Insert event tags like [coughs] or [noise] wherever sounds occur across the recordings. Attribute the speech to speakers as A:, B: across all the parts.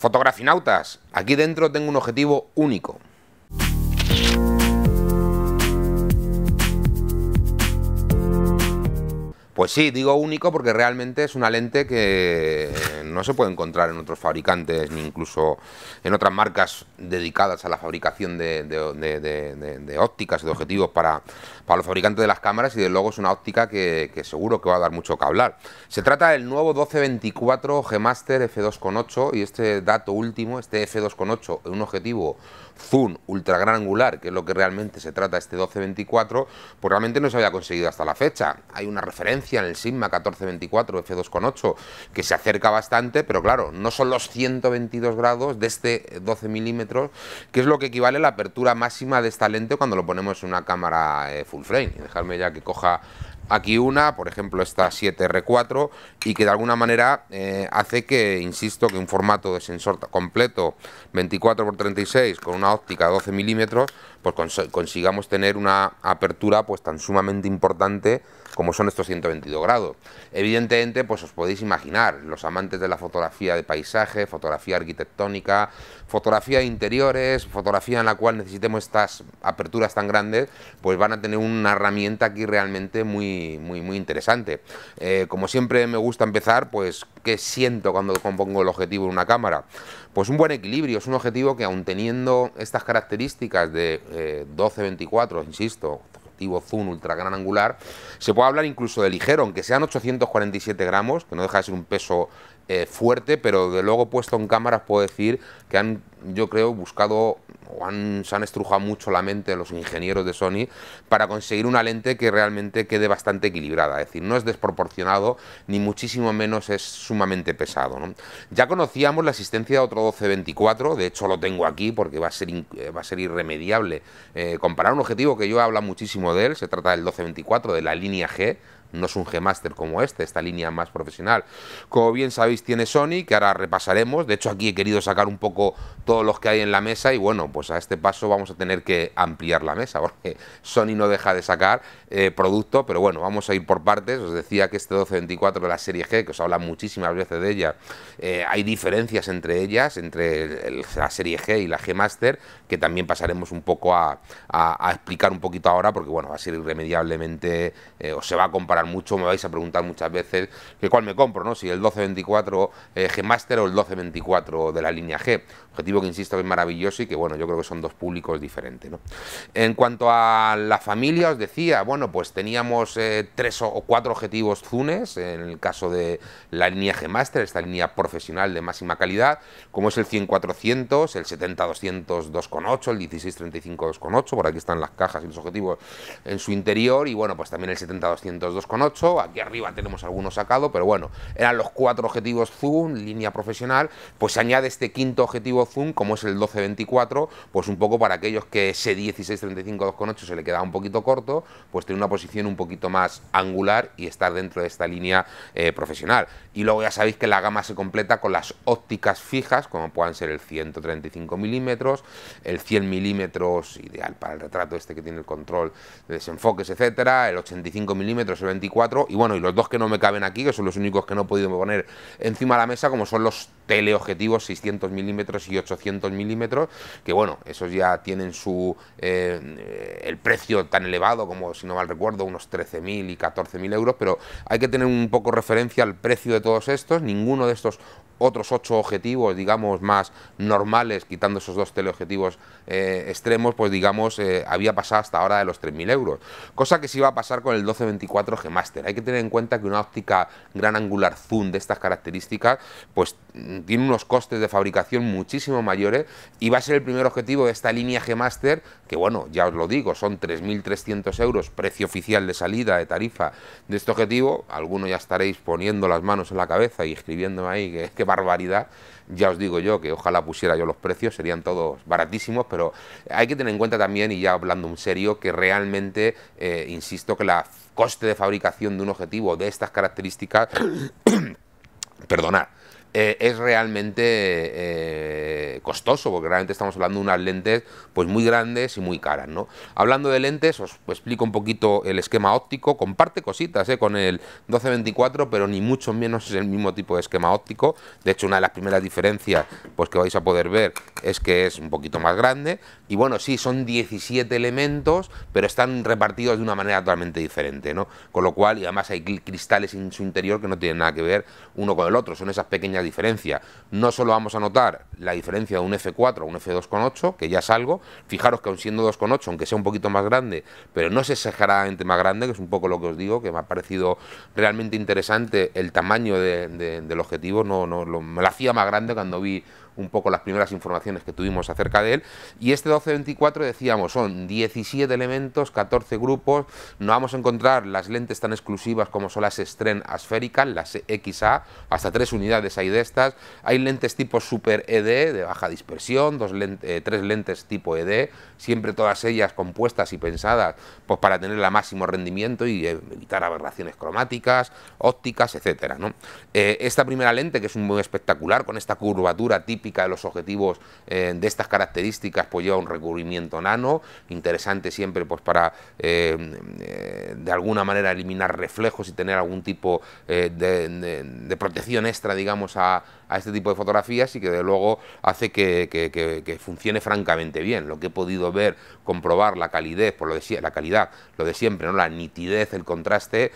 A: Fotografinautas, aquí dentro tengo un objetivo único. Pues sí, digo único porque realmente es una lente que no se puede encontrar en otros fabricantes ni incluso en otras marcas dedicadas a la fabricación de, ópticas y de objetivos para, los fabricantes de las cámaras y de luego es una óptica que, seguro que va a dar mucho que hablar. Se trata del nuevo 1224 G-Master F2.8 y este dato último, este F2.8 en un objetivo zoom ultra gran angular, que es lo que realmente se trata este 1224, pues realmente no se había conseguido hasta la fecha. Hay una referencia en el Sigma 1424 F2.8, que se acerca bastante, pero claro, no son los 122 grados de este 12 milímetros, que es lo que equivale a la apertura máxima de esta lente cuando lo ponemos en una cámara eh, full frame. dejadme dejarme ya que coja aquí una, por ejemplo esta 7R4, y que de alguna manera eh, hace que, insisto, que un formato de sensor completo 24x36 con una óptica 12 milímetros, pues consigamos tener una apertura pues tan sumamente importante como son estos 122 grados. Evidentemente, pues os podéis imaginar, los amantes de la fotografía de paisaje, fotografía arquitectónica, fotografía de interiores, fotografía en la cual necesitemos estas aperturas tan grandes, pues van a tener una herramienta aquí realmente muy muy, interesante. Eh, como siempre me gusta empezar, pues, ¿qué siento cuando compongo el objetivo en una cámara? Pues un buen equilibrio, es un objetivo que aun teniendo estas características de eh, 12-24, insisto, objetivo zoom ultra gran angular, se puede hablar incluso de ligero, aunque sean 847 gramos, que no deja de ser un peso eh, fuerte, pero de luego puesto en cámaras puedo decir que han, yo creo, buscado o han, se han estrujado mucho la mente los ingenieros de Sony para conseguir una lente que realmente quede bastante equilibrada. Es decir, no es desproporcionado ni muchísimo menos es sumamente pesado. Ya conocíamos la existencia de otro 12-24, de hecho lo tengo aquí porque va a ser, eh, va a ser irremediable eh, comparar un objetivo que yo habla muchísimo de él, se trata del 1224, de la línea G, no es un g como este, esta línea más profesional. Como bien sabéis tiene Sony, que ahora repasaremos, de hecho aquí he querido sacar un poco todos los que hay en la mesa y bueno, pues a este paso vamos a tener que ampliar la mesa, [laughs] porque Sony no deja de sacar eh, producto, pero bueno, vamos a ir por partes, os decía que este 1224 de la serie G, que os habla muchísimas veces de ella, eh, hay diferencias entre ellas, entre la serie G y la G Master, que también pasaremos un poco a, explicar un poquito ahora, porque bueno, va a ser irremediablemente, eh, o se va a comparar mucho, me vais a preguntar muchas veces que cuál me compro, ¿no? Si el 1224 eh, G Master o el 1224 de la línea G que, insisto, es maravilloso y que, bueno, yo creo que son dos públicos diferentes. ¿no? En cuanto a la familia, os decía, bueno, pues teníamos eh, tres o cuatro objetivos Zunes, en el caso de la línea G-Master, esta línea profesional de máxima calidad, como es el 100-400, el 70-200 2,8, el 16-35 2,8, por aquí están las cajas y los objetivos en su interior, y bueno, pues también el 70-200 2,8, aquí arriba tenemos algunos sacados, pero bueno, eran los cuatro objetivos Zoom, línea profesional, pues se añade este quinto objetivo Zoom, como es el 1224, pues un poco para aquellos que ese 1635 2.8 se le queda un poquito corto, pues tiene una posición un poquito más angular y estar dentro de esta línea eh, profesional. Y luego ya sabéis que la gama se completa con las ópticas fijas, como puedan ser el 135 milímetros, el 100 milímetros, ideal para el retrato este que tiene el control de desenfoques, etcétera, el 85 milímetros, el 24, y bueno, y los dos que no me caben aquí, que son los únicos que no he podido poner encima de la mesa, como son los teleobjetivos 600 milímetros y 800 milímetros, que bueno, esos ya tienen su eh, el precio tan elevado como, si no mal recuerdo, unos 13.000 y 14.000 euros, pero hay que tener un poco referencia al precio de todos estos, ninguno de estos otros ocho objetivos, digamos, más normales, quitando esos dos teleobjetivos eh, extremos, pues digamos, eh, había pasado hasta ahora de los 3.000 euros. Cosa que sí va a pasar con el 1224 G Master. Hay que tener en cuenta que una óptica gran angular zoom de estas características, pues mm, tiene unos costes de fabricación muchísimo mayores y va a ser el primer objetivo de esta línea G-Master, que bueno, ya os lo digo, son 3.300 euros, precio oficial de salida, de tarifa de este objetivo. Algunos ya estaréis poniendo las manos en la cabeza y escribiéndome ahí que, [laughs] que barbaridad. Ya os digo yo que ojalá pusiera yo los precios, serían todos baratísimos, pero hay que tener en cuenta también, y ya hablando en serio, que realmente, eh, insisto, que la coste de fabricación de un objetivo de estas características, [coughs] perdonad eh, es realmente eh, costoso, porque realmente estamos hablando de unas lentes pues muy grandes y muy caras. ¿no? Hablando de lentes, os explico un poquito el esquema óptico, comparte cositas ¿eh? con el 1224, pero ni mucho menos es el mismo tipo de esquema óptico. De hecho, una de las primeras diferencias pues, que vais a poder ver es que es un poquito más grande. Y bueno, sí, son 17 elementos, pero están repartidos de una manera totalmente diferente. ¿no? Con lo cual, y además hay cristales en su interior que no tienen nada que ver uno con el otro, son esas pequeñas diferencia. No solo vamos a notar la diferencia de un F4 a un F2,8, que ya es algo. Fijaros que aun siendo 2,8, aunque sea un poquito más grande, pero no es exageradamente más grande, que es un poco lo que os digo, que me ha parecido realmente interesante el tamaño del objetivo. No, no, me lo hacía más grande cuando vi un poco las primeras informaciones que tuvimos acerca de él. Y este 1224 decíamos, son 17 elementos, 14 grupos, no vamos a encontrar las lentes tan exclusivas como son las Stren Asférica, las XA, hasta tres unidades hay de estas. Hay lentes tipo Super ED de baja dispersión, dos eh, tres lentes tipo ED, siempre todas ellas compuestas y pensadas pues, para tener el máximo rendimiento y evitar aberraciones cromáticas, ópticas, etcétera. ¿no? Eh, esta primera lente, que es muy espectacular, con esta curvatura típica, de los objetivos eh, de estas características pues lleva un recubrimiento nano, interesante siempre pues para eh, eh, de alguna manera eliminar reflejos y tener algún tipo de, protección extra, digamos, a, este tipo de fotografías y que de luego hace que, funcione francamente bien. Lo que he podido ver, comprobar la calidez, por lo de la calidad, lo de siempre, ¿no? La nitidez, el contraste.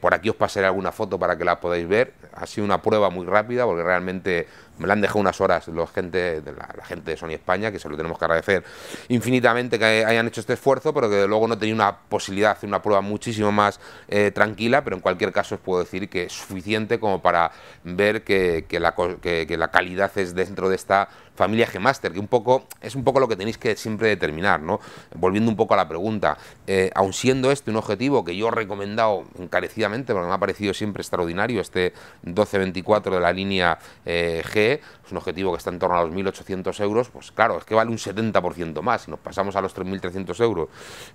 A: por aquí os pasaré alguna foto para que la podáis ver. Ha sido una prueba muy rápida porque realmente me la han dejado unas horas los gente, la, gente de Sony España, que se lo tenemos que agradecer infinitamente que hayan hecho este esfuerzo, pero que luego no tenía una posibilidad de hacer una prueba muchísimo más eh, tranquila, pero en cualquier caso os puedo decir que es suficiente como para ver que, la, calidad es dentro de esta familia G-Master, que un poco, es un poco lo que tenéis que siempre determinar, ¿no? Volviendo un poco a la pregunta, eh, aun siendo este un objetivo que yo he recomendado encarecidamente, porque me ha parecido siempre extraordinario, este 1224 de la línea eh, G, es un objetivo que está en torno a los 1.800 euros, pues claro, es que vale un 70% más. Si nos pasamos a los 3.300 euros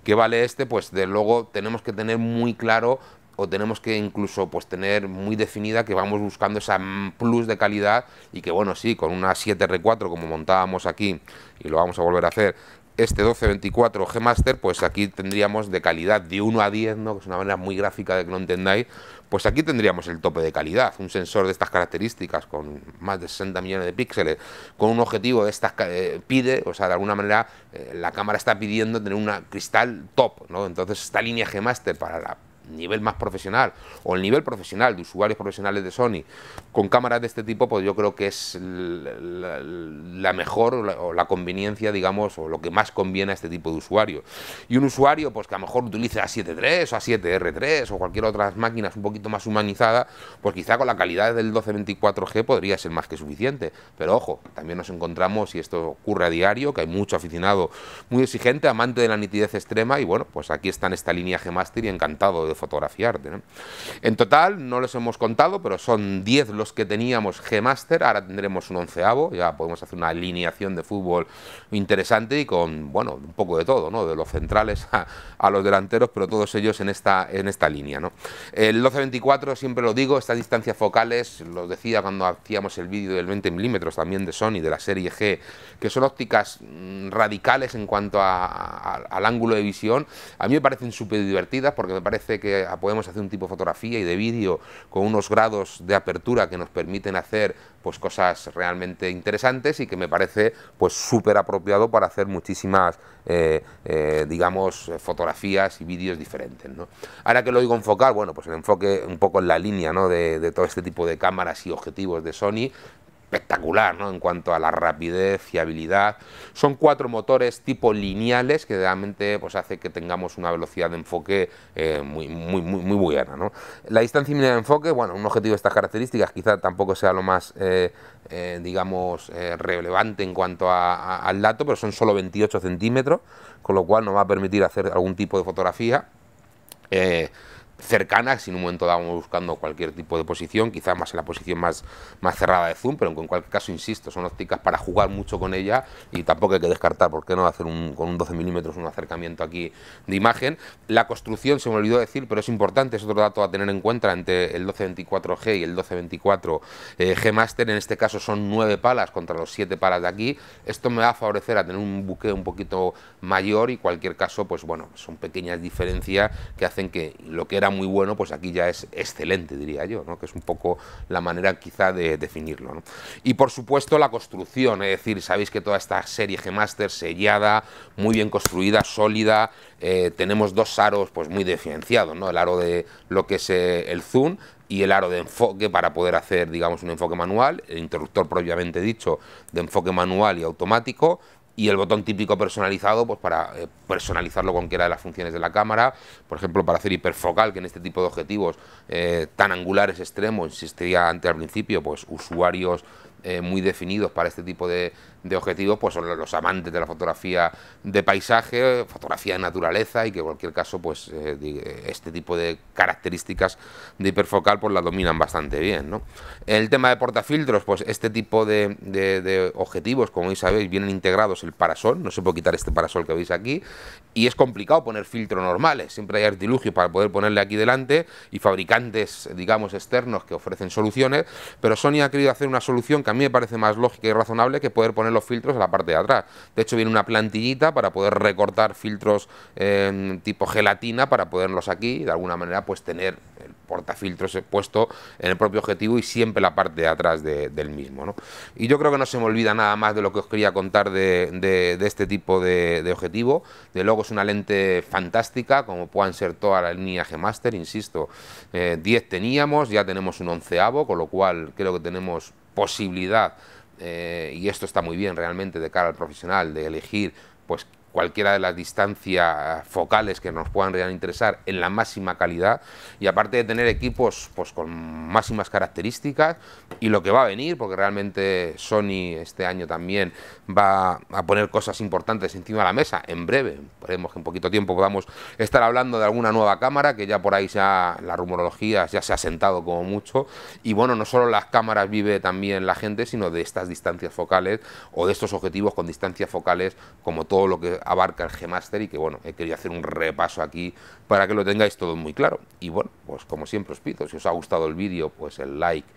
A: ¿qué vale este, pues de luego tenemos que tener muy claro o tenemos que incluso pues tener muy definida que vamos buscando esa plus de calidad y que bueno, sí, con una 7R4 como montábamos aquí y lo vamos a volver a hacer, este 1224 G-Master, pues aquí tendríamos de calidad de 1 a 10, ¿no? que es una manera muy gráfica de que lo entendáis, pues aquí tendríamos el tope de calidad. Un sensor de estas características, con más de 60 millones de píxeles, con un objetivo de estas, eh, pide, o sea, de alguna manera eh, la cámara está pidiendo tener un cristal top, ¿no? Entonces esta línea G-Master para la nivel más profesional o el nivel profesional de usuarios profesionales de Sony con cámaras de este tipo, pues yo creo que es la, mejor o la, conveniencia, digamos, o lo que más conviene a este tipo de usuario. Y un usuario, pues que a lo mejor utilice A7.3 o A7R3 o cualquier otra máquinas un poquito más humanizada, pues quizá con la calidad del 1224G podría ser más que suficiente. Pero ojo, también nos encontramos, y esto ocurre a diario, que hay mucho aficionado muy exigente, amante de la nitidez extrema, y bueno, pues aquí está en esta línea G-Master y encantado de fotografiarte, En total, no les hemos contado, pero son 10 los que teníamos G-Master, ahora tendremos un onceavo, ya podemos hacer una alineación de fútbol interesante y con, bueno, un poco de todo, ¿no? De los centrales a, los delanteros, pero todos ellos en esta, en esta línea, ¿no? El 12-24, siempre lo digo, estas distancias focales, lo decía cuando hacíamos el vídeo del 20 milímetros también de Sony, de la serie G, que son ópticas mm, radicales en cuanto al ángulo de visión, a mí me parecen súper divertidas porque me parece que que ah, podemos hacer un tipo de fotografía y de vídeo con unos grados de apertura que nos permiten hacer pues cosas realmente interesantes y que me parece pues súper apropiado para hacer muchísimas eh, eh, digamos fotografías y vídeos diferentes ahora que lo digo enfocar bueno pues el enfoque un poco en la línea ¿no? de, de todo este tipo de cámaras y objetivos de Sony espectacular ¿no? en cuanto a la rapidez, fiabilidad. Son cuatro motores tipo lineales que realmente pues, hace que tengamos una velocidad de enfoque eh, muy, muy, muy, muy buena. La distancia mínima de enfoque, bueno, un objetivo de estas características quizá tampoco sea lo más, eh, eh, digamos, relevante en cuanto al dato, pero son solo 28 centímetros, con lo cual nos va a permitir hacer algún tipo de fotografía cercana, si en un momento dado buscando cualquier tipo de posición, quizás más en la posición más, más cerrada de zoom, pero en cualquier caso, insisto, son ópticas para jugar mucho con ella y tampoco hay que descartar, ¿por qué no hacer un, con un 12 milímetros un acercamiento aquí de imagen? La construcción, se me olvidó decir, pero es importante, es otro dato a tener en cuenta entre el 1224G y el 1224G eh, Master, en este caso son 9 palas contra los 7 palas de aquí, esto me va a favorecer a tener un buque un poquito mayor y cualquier caso, pues bueno, son pequeñas diferencias que hacen que lo que era muy bueno, pues aquí ya es excelente, diría yo, que es un poco la manera quizá de definirlo. Y por supuesto la construcción, es decir, sabéis que toda esta serie G-Master sellada, muy bien construida, sólida, eh, tenemos dos aros pues muy diferenciados, ¿no? el aro de lo que es eh, el zoom, y el aro de enfoque para poder hacer, digamos, un enfoque manual, el interruptor propiamente dicho de enfoque manual y automático, y el botón típico personalizado pues para eh, personalizarlo con cualquiera de las funciones de la cámara, por ejemplo para hacer hiperfocal, que en este tipo de objetivos eh, tan angulares extremos, insistiría antes al principio, pues usuarios eh, muy definidos para este tipo de, de objetivos pues son los amantes de la fotografía de paisaje, fotografía de naturaleza y que en cualquier caso pues eh, eh, este tipo de características de hiperfocal pues la dominan bastante bien. ¿no? El tema de portafiltros, pues este tipo de, objetivos, como sabéis, vienen integrados el parasol, no se puede quitar este parasol que veis aquí y es complicado poner filtros normales, siempre hay artilugios para poder ponerle aquí delante y fabricantes, digamos, externos que ofrecen soluciones, pero Sony ha querido hacer una solución que a mí me parece más lógica y razonable que poder poner los filtros a la parte de atrás. De hecho, viene una plantillita para poder recortar filtros em, tipo gelatina para poderlos aquí de alguna manera pues tener el portafiltros puesto en el propio objetivo y siempre la parte de atrás del mismo. Y yo creo que no se me olvida nada más de lo que os quería contar de, este tipo de, objetivo. De luego es una lente fantástica, como puedan ser toda la línea G-Master, insisto. 10 eh, teníamos, ya tenemos un onceavo, con lo cual creo que tenemos posibilidad eh, y esto está muy bien realmente de cara al profesional, de elegir pues cualquiera de las distancias focales que nos puedan interesar en la máxima calidad y aparte de tener equipos pues con máximas características y lo que va a venir porque realmente Sony este año también va a poner cosas importantes encima de la mesa en breve esperemos que en poquito tiempo podamos estar hablando de alguna nueva cámara que ya por ahí ya la rumorología ya se ha sentado como mucho y bueno no solo las cámaras vive también la gente sino de estas distancias focales o de estos objetivos con distancias focales como todo lo que abarca el Gmaster y que bueno, he querido hacer un repaso aquí para que lo tengáis todo muy claro. Y bueno, pues como siempre os pido, si os ha gustado el vídeo, pues el like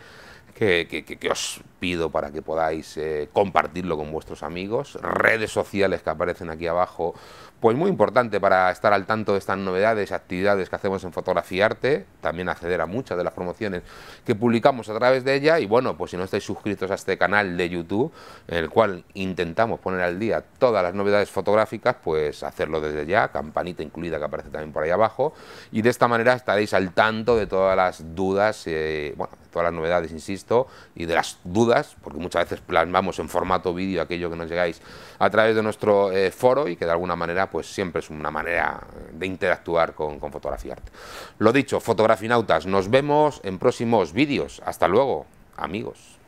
A: que, os pido para que podáis eh, compartirlo con vuestros amigos. Redes sociales que aparecen aquí abajo, pues muy importante para estar al tanto de estas novedades, actividades que hacemos en Fotografía Arte, también acceder a muchas de las promociones que publicamos a través de ella y bueno, pues si no estáis suscritos a este canal de YouTube, en el cual intentamos poner al día todas las novedades fotográficas, pues hacerlo desde ya, campanita incluida que aparece también por ahí abajo y de esta manera estaréis al tanto de todas las dudas, eh, bueno, todas las novedades, insisto, y de las dudas, porque muchas veces plasmamos en formato vídeo aquello que nos llegáis a través de nuestro eh, foro y que de alguna manera pues siempre es una manera de interactuar con, con Fotografía Arte. Lo dicho, fotografinautas, nos vemos en próximos vídeos. Hasta luego, amigos.